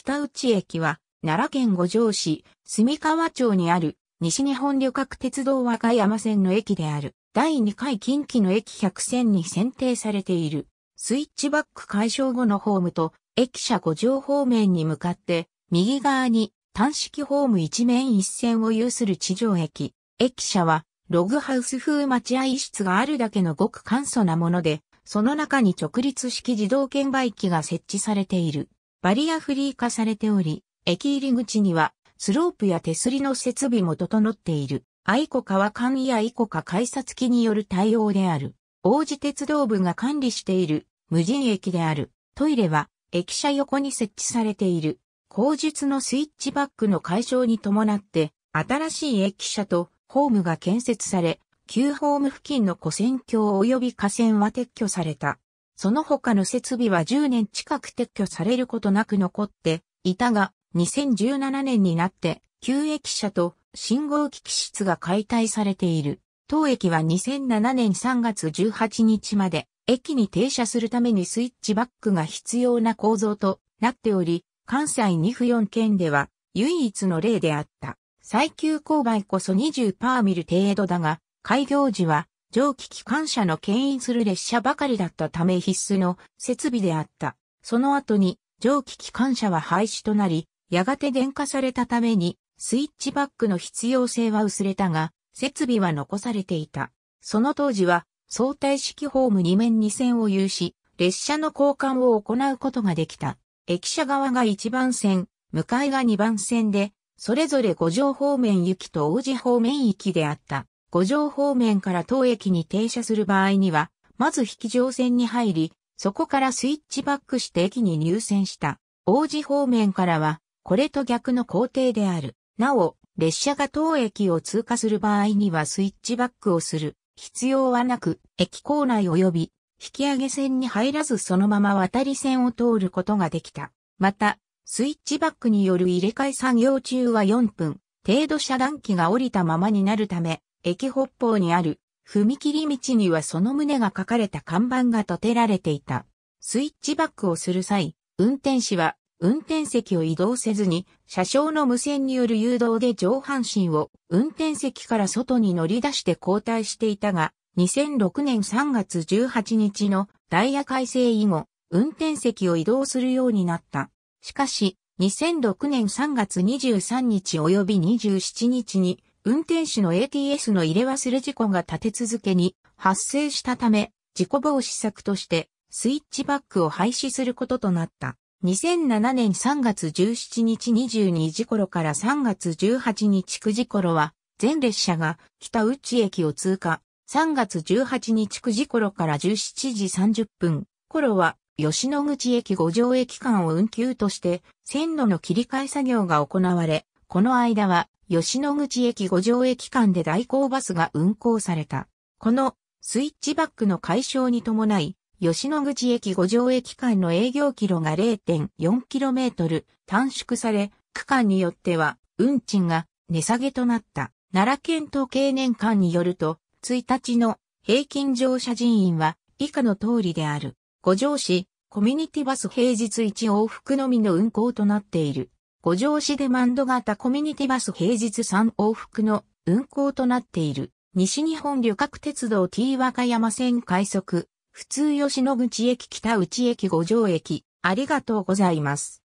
北内駅は、奈良県五条市、住川町にある、西日本旅客鉄道和歌山線の駅である、第2回近畿の駅100線に選定されている、スイッチバック解消後のホームと、駅舎五条方面に向かって、右側に、単式ホーム一面一線を有する地上駅。駅舎は、ログハウス風待合室があるだけのごく簡素なもので、その中に直立式自動券売機が設置されている。バリアフリー化されており、駅入り口にはスロープや手すりの設備も整っている。愛子川間や愛子川改札機による対応である。王子鉄道部が管理している無人駅である。トイレは駅舎横に設置されている。口述のスイッチバックの解消に伴って、新しい駅舎とホームが建設され、旧ホーム付近の古線橋及び河川は撤去された。その他の設備は10年近く撤去されることなく残っていたが、2017年になって、旧駅舎と信号機器室が解体されている。当駅は2007年3月18日まで、駅に停車するためにスイッチバックが必要な構造となっており、関西2府4県では唯一の例であった。最急勾配こそ20パーミル程度だが、開業時は蒸気機関車の牽引する列車ばかりだったため必須の設備であった。その後に蒸気機関車は廃止となり、やがて電化されたためにスイッチバックの必要性は薄れたが、設備は残されていた。その当時は相対式ホーム2面2線を有し、列車の交換を行うことができた。駅舎側が1番線、向かいが2番線で、それぞれ五条方面行きと王子方面行きであった。五条方面から当駅に停車する場合には、まず引上線に入り、そこからスイッチバックして駅に入線した。王子方面からは、これと逆の工程である。なお、列車が当駅を通過する場合にはスイッチバックをする必要はなく、駅構内及び引き上げ線に入らずそのまま渡り線を通ることができた。また、スイッチバックによる入れ替え作業中は4分、程度遮断機が降りたままになるため、駅北方にある踏切道にはその旨が書かれた看板が立てられていた。スイッチバックをする際、運転士は運転席を移動せずに、車掌の無線による誘導で上半身を運転席から外に乗り出して交代していたが、2006年3月18日のダイヤ改正以後、運転席を移動するようになった。しかし、2006年3月23日及び27日に運転手の ATS の入れ忘れ事故が立て続けに発生したため、事故防止策としてスイッチバックを廃止することとなった。2007年3月17日22時頃から3月18日9時頃は、全列車が北内駅を通過。3月18日9時頃から17時30分頃は、吉野口駅五条駅間を運休として、線路の切り替え作業が行われ、この間は吉野口駅五条駅間で代行バスが運行された。このスイッチバックの解消に伴い、吉野口駅五条駅間の営業キロが 0.4km 短縮され、区間によっては運賃が値下げとなった。奈良県統計年間によると、1日の平均乗車人員は以下の通りである。五条市、コミュニティバス平日1往復のみの運行となっている。五条市デマンド型コミュニティバス平日3往復の運行となっている、西日本旅客鉄道 T 和歌山線快速、普通吉野口駅北内駅五条駅、ありがとうございます。